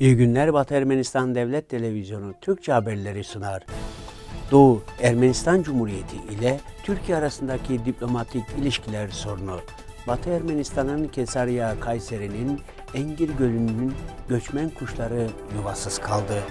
İyi günler Batı Ermenistan Devlet Televizyonu Türkçe haberleri sunar. Doğu Ermenistan Cumhuriyeti ile Türkiye arasındaki diplomatik ilişkiler sorunu. Batı Ermenistan'ın Kesarya Kayseri'nin Engir Gölü'nün göçmen kuşları yuvasız kaldı.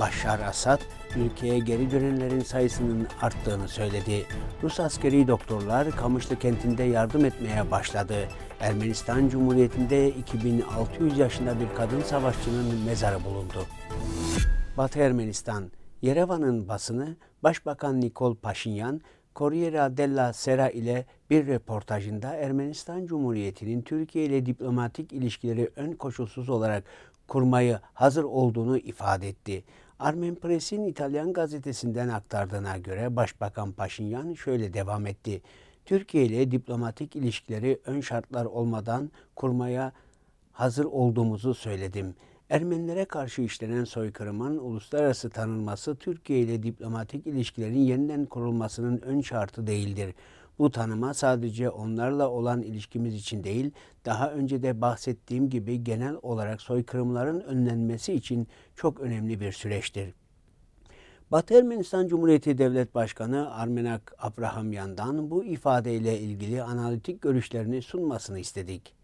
Başar Asad ülkeye geri dönenlerin sayısının arttığını söyledi. Rus askeri doktorlar Kamışlı kentinde yardım etmeye başladı. Ermenistan Cumhuriyeti'nde 2600 yaşında bir kadın savaşçının mezarı bulundu. Batı Ermenistan, Yerevan'ın basını Başbakan Nikol Paşinyan, Corriere della Sera ile bir röportajında Ermenistan Cumhuriyeti'nin Türkiye ile diplomatik ilişkileri ön koşulsuz olarak kurmayı hazır olduğunu ifade etti. Armen Press'in İtalyan gazetesinden aktardığına göre Başbakan Paşinyan şöyle devam etti. Türkiye ile diplomatik ilişkileri ön şartlar olmadan kurmaya hazır olduğumuzu söyledim. Ermenilere karşı işlenen soykırımın uluslararası tanınması Türkiye ile diplomatik ilişkilerin yeniden kurulmasının ön şartı değildir. Bu tanıma sadece onlarla olan ilişkimiz için değil, daha önce de bahsettiğim gibi genel olarak soykırımların önlenmesi için çok önemli bir süreçtir. Batı Ermenistan Cumhuriyeti Devlet Başkanı Armenak Abrahamyan'dan bu ifadeyle ilgili analitik görüşlerini sunmasını istedik.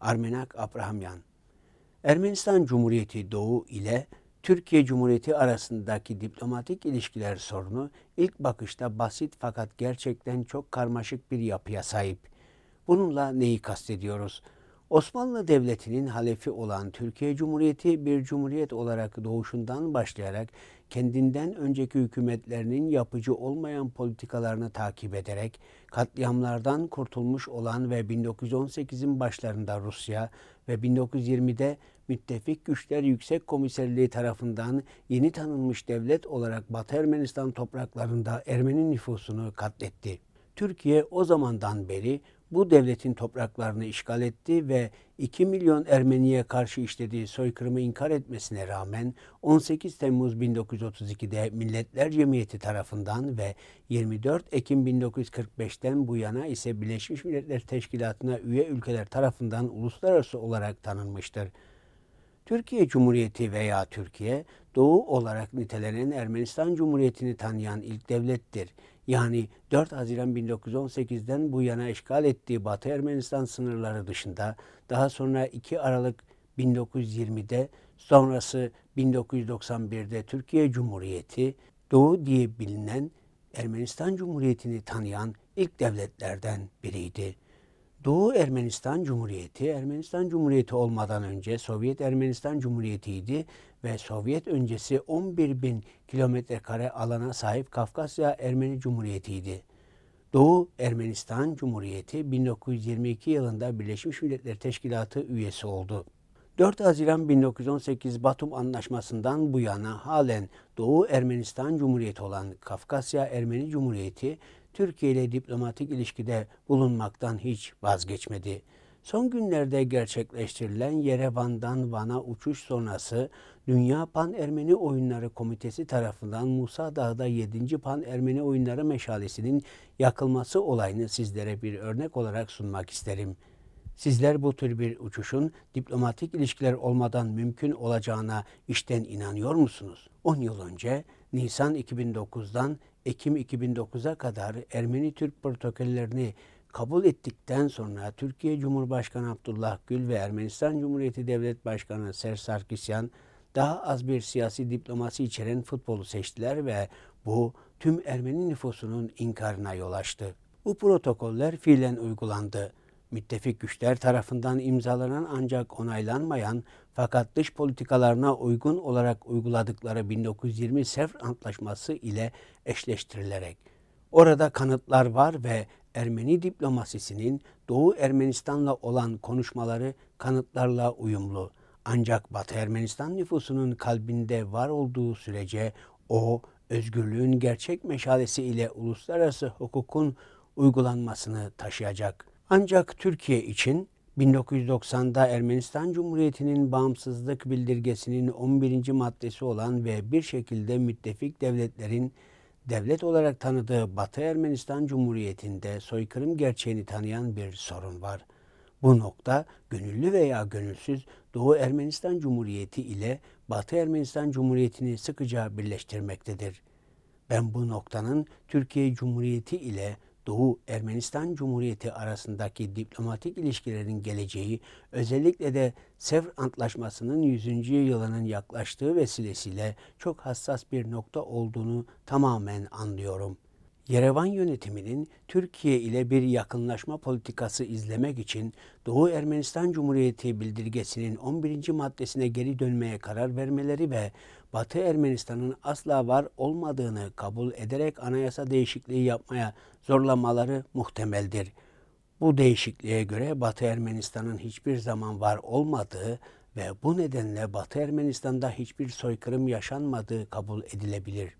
Armenak Abrahamyan Ermenistan Cumhuriyeti Doğu ile Türkiye Cumhuriyeti arasındaki diplomatik ilişkiler sorunu ilk bakışta basit fakat gerçekten çok karmaşık bir yapıya sahip. Bununla neyi kastediyoruz? Osmanlı Devleti'nin halefi olan Türkiye Cumhuriyeti bir cumhuriyet olarak doğuşundan başlayarak kendinden önceki hükümetlerinin yapıcı olmayan politikalarını takip ederek katliamlardan kurtulmuş olan ve 1918'in başlarında Rusya ve 1920'de müttefik güçler yüksek komiserliği tarafından yeni tanınmış devlet olarak Batı Ermenistan topraklarında Ermeni nüfusunu katletti. Türkiye o zamandan beri bu devletin topraklarını işgal etti ve 2 milyon Ermeniye karşı işlediği soykırımı inkar etmesine rağmen 18 Temmuz 1932'de Milletler Cemiyeti tarafından ve 24 Ekim 1945'ten bu yana ise Birleşmiş Milletler Teşkilatı'na üye ülkeler tarafından uluslararası olarak tanınmıştır. Türkiye Cumhuriyeti veya Türkiye, Doğu olarak nitelenen Ermenistan Cumhuriyeti'ni tanıyan ilk devlettir yani 4 Haziran 1918'den bu yana işgal ettiği Batı Ermenistan sınırları dışında daha sonra 2 Aralık 1920'de sonrası 1991'de Türkiye Cumhuriyeti Doğu diye bilinen Ermenistan Cumhuriyeti'ni tanıyan ilk devletlerden biriydi. Doğu Ermenistan Cumhuriyeti, Ermenistan Cumhuriyeti olmadan önce Sovyet Ermenistan Cumhuriyeti'ydi ve Sovyet öncesi 11 bin kilometre kare alana sahip Kafkasya Ermeni Cumhuriyeti'ydi. Doğu Ermenistan Cumhuriyeti 1922 yılında Birleşmiş Milletler Teşkilatı üyesi oldu. 4 Haziran 1918 Batum Anlaşması'ndan bu yana halen Doğu Ermenistan Cumhuriyeti olan Kafkasya Ermeni Cumhuriyeti Türkiye ile diplomatik ilişkide bulunmaktan hiç vazgeçmedi. Son günlerde gerçekleştirilen Yerevan'dan Van'a uçuş sonrası Dünya Pan Ermeni Oyunları Komitesi tarafından Musa Dağı'da 7. Pan Ermeni Oyunları meşalesinin yakılması olayını sizlere bir örnek olarak sunmak isterim. Sizler bu tür bir uçuşun diplomatik ilişkiler olmadan mümkün olacağına işten inanıyor musunuz? 10 yıl önce Nisan 2009'dan Ekim 2009'a kadar Ermeni Türk protokollerini kabul ettikten sonra Türkiye Cumhurbaşkanı Abdullah Gül ve Ermenistan Cumhuriyeti Devlet Başkanı Ser Sarkisyan daha az bir siyasi diplomasi içeren futbolu seçtiler ve bu tüm Ermeni nüfusunun inkarına yol açtı. Bu protokoller fiilen uygulandı müttefik güçler tarafından imzalanan ancak onaylanmayan fakat dış politikalarına uygun olarak uyguladıkları 1920 Sevr Antlaşması ile eşleştirilerek orada kanıtlar var ve Ermeni diplomasisinin Doğu Ermenistan'la olan konuşmaları kanıtlarla uyumlu. Ancak Batı Ermenistan nüfusunun kalbinde var olduğu sürece o özgürlüğün gerçek meşalesi ile uluslararası hukukun uygulanmasını taşıyacak.'' Ancak Türkiye için 1990'da Ermenistan Cumhuriyeti'nin bağımsızlık bildirgesinin 11. maddesi olan ve bir şekilde müttefik devletlerin devlet olarak tanıdığı Batı Ermenistan Cumhuriyeti'nde soykırım gerçeğini tanıyan bir sorun var. Bu nokta gönüllü veya gönülsüz Doğu Ermenistan Cumhuriyeti ile Batı Ermenistan Cumhuriyeti'ni sıkıca birleştirmektedir. Ben bu noktanın Türkiye Cumhuriyeti ile Doğu Ermenistan Cumhuriyeti arasındaki diplomatik ilişkilerin geleceği özellikle de Sevr Antlaşması'nın 100. yılının yaklaştığı vesilesiyle çok hassas bir nokta olduğunu tamamen anlıyorum. Yerevan yönetiminin Türkiye ile bir yakınlaşma politikası izlemek için Doğu Ermenistan Cumhuriyeti bildirgesinin 11. maddesine geri dönmeye karar vermeleri ve Batı Ermenistan'ın asla var olmadığını kabul ederek anayasa değişikliği yapmaya zorlamaları muhtemeldir. Bu değişikliğe göre Batı Ermenistan'ın hiçbir zaman var olmadığı ve bu nedenle Batı Ermenistan'da hiçbir soykırım yaşanmadığı kabul edilebilir.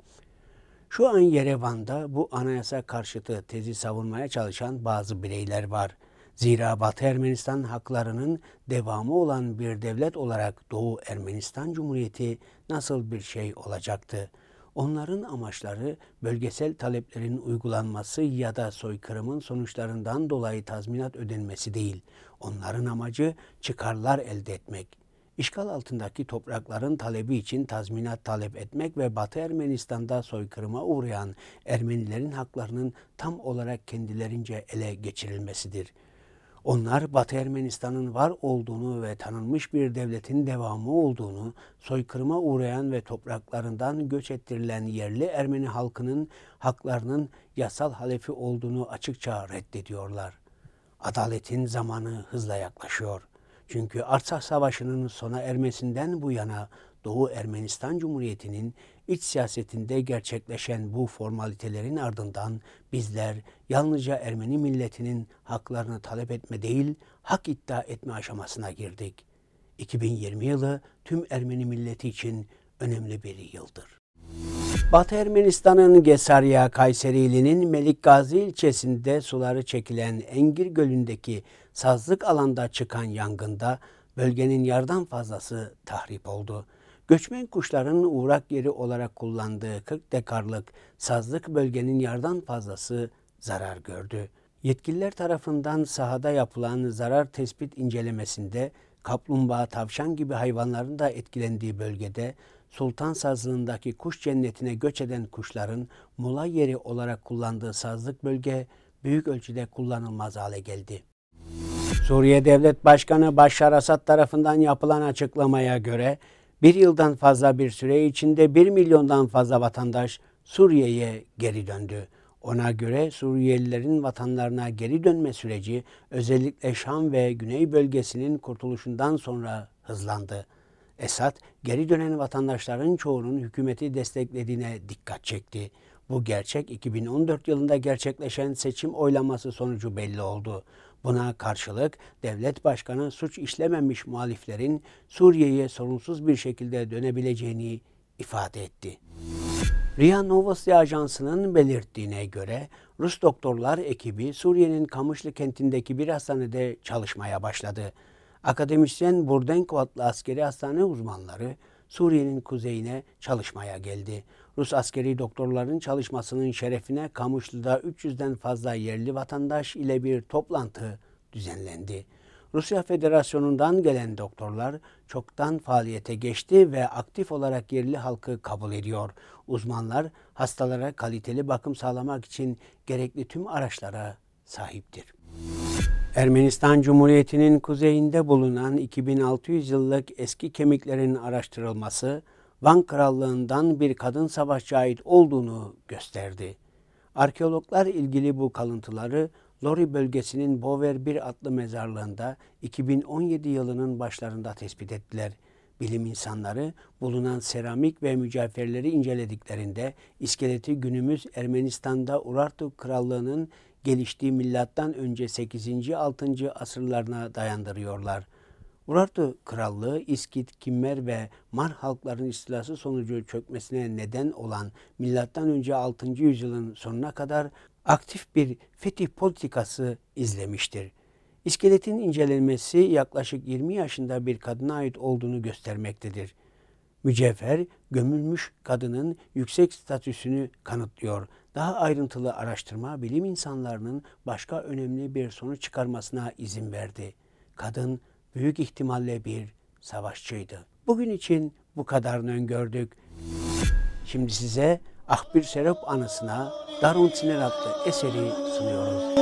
Şu an Yerevan'da bu anayasa karşıtı tezi savunmaya çalışan bazı bireyler var. Zira Batı Ermenistan haklarının devamı olan bir devlet olarak Doğu Ermenistan Cumhuriyeti nasıl bir şey olacaktı?'' Onların amaçları bölgesel taleplerin uygulanması ya da soykırımın sonuçlarından dolayı tazminat ödenmesi değil. Onların amacı çıkarlar elde etmek. İşgal altındaki toprakların talebi için tazminat talep etmek ve Batı Ermenistan'da soykırıma uğrayan Ermenilerin haklarının tam olarak kendilerince ele geçirilmesidir.'' Onlar Batı Ermenistan'ın var olduğunu ve tanınmış bir devletin devamı olduğunu, soykırıma uğrayan ve topraklarından göç ettirilen yerli Ermeni halkının haklarının yasal halefi olduğunu açıkça reddediyorlar. Adaletin zamanı hızla yaklaşıyor. Çünkü Artsakh Savaşı'nın sona ermesinden bu yana Doğu Ermenistan Cumhuriyeti'nin iç siyasetinde gerçekleşen bu formalitelerin ardından bizler yalnızca Ermeni milletinin haklarını talep etme değil, hak iddia etme aşamasına girdik. 2020 yılı tüm Ermeni milleti için önemli bir yıldır. Batı Ermenistan'ın Gesarya Kayseri ilinin Melik Gazi ilçesinde suları çekilen Engir Gölü'ndeki sazlık alanda çıkan yangında bölgenin yardan fazlası tahrip oldu. Göçmen kuşların uğrak yeri olarak kullandığı 40 dekarlık sazlık bölgenin yardan fazlası zarar gördü. Yetkililer tarafından sahada yapılan zarar tespit incelemesinde kaplumbağa, tavşan gibi hayvanların da etkilendiği bölgede Sultan Sazlığı'ndaki kuş cennetine göç eden kuşların mola yeri olarak kullandığı sazlık bölge büyük ölçüde kullanılmaz hale geldi. Suriye Devlet Başkanı Başşar Asad tarafından yapılan açıklamaya göre bir yıldan fazla bir süre içinde bir milyondan fazla vatandaş Suriye'ye geri döndü. Ona göre Suriyelilerin vatanlarına geri dönme süreci özellikle Şam ve Güney bölgesinin kurtuluşundan sonra hızlandı. Esad geri dönen vatandaşların çoğunun hükümeti desteklediğine dikkat çekti. Bu gerçek 2014 yılında gerçekleşen seçim oylaması sonucu belli oldu. Buna karşılık devlet başkanı suç işlememiş muhaliflerin Suriye'ye sorunsuz bir şekilde dönebileceğini ifade etti. Ria Novosti Ajansı'nın belirttiğine göre Rus doktorlar ekibi Suriye'nin Kamışlı kentindeki bir hastanede çalışmaya başladı. Akademisyen Burdenko adlı askeri hastane uzmanları Suriye'nin kuzeyine çalışmaya geldi. Rus askeri doktorların çalışmasının şerefine Kamuşlu'da 300'den fazla yerli vatandaş ile bir toplantı düzenlendi. Rusya Federasyonu'ndan gelen doktorlar çoktan faaliyete geçti ve aktif olarak yerli halkı kabul ediyor. Uzmanlar hastalara kaliteli bakım sağlamak için gerekli tüm araçlara sahiptir. Ermenistan Cumhuriyeti'nin kuzeyinde bulunan 2600 yıllık eski kemiklerin araştırılması Van Krallığından bir kadın savaşçı ait olduğunu gösterdi. Arkeologlar ilgili bu kalıntıları Lori bölgesinin Bover 1 adlı mezarlığında 2017 yılının başlarında tespit ettiler. Bilim insanları bulunan seramik ve mücevherleri incelediklerinde iskeleti günümüz Ermenistan'da Urartu Krallığı'nın geliştiği milattan önce 8. 6. asırlarına dayandırıyorlar. Urartu Krallığı, İskit, Kimmer ve Mar halklarının istilası sonucu çökmesine neden olan milattan önce 6. yüzyılın sonuna kadar aktif bir fetih politikası izlemiştir. İskeletin incelenmesi yaklaşık 20 yaşında bir kadına ait olduğunu göstermektedir. Mücevher, gömülmüş kadının yüksek statüsünü kanıtlıyor. Daha ayrıntılı araştırma bilim insanlarının başka önemli bir sonuç çıkarmasına izin verdi. Kadın büyük ihtimalle bir savaşçıydı. Bugün için bu kadarını öngördük. Şimdi size Ahbir Serap anısına Darun Sinir adlı eseri sunuyoruz.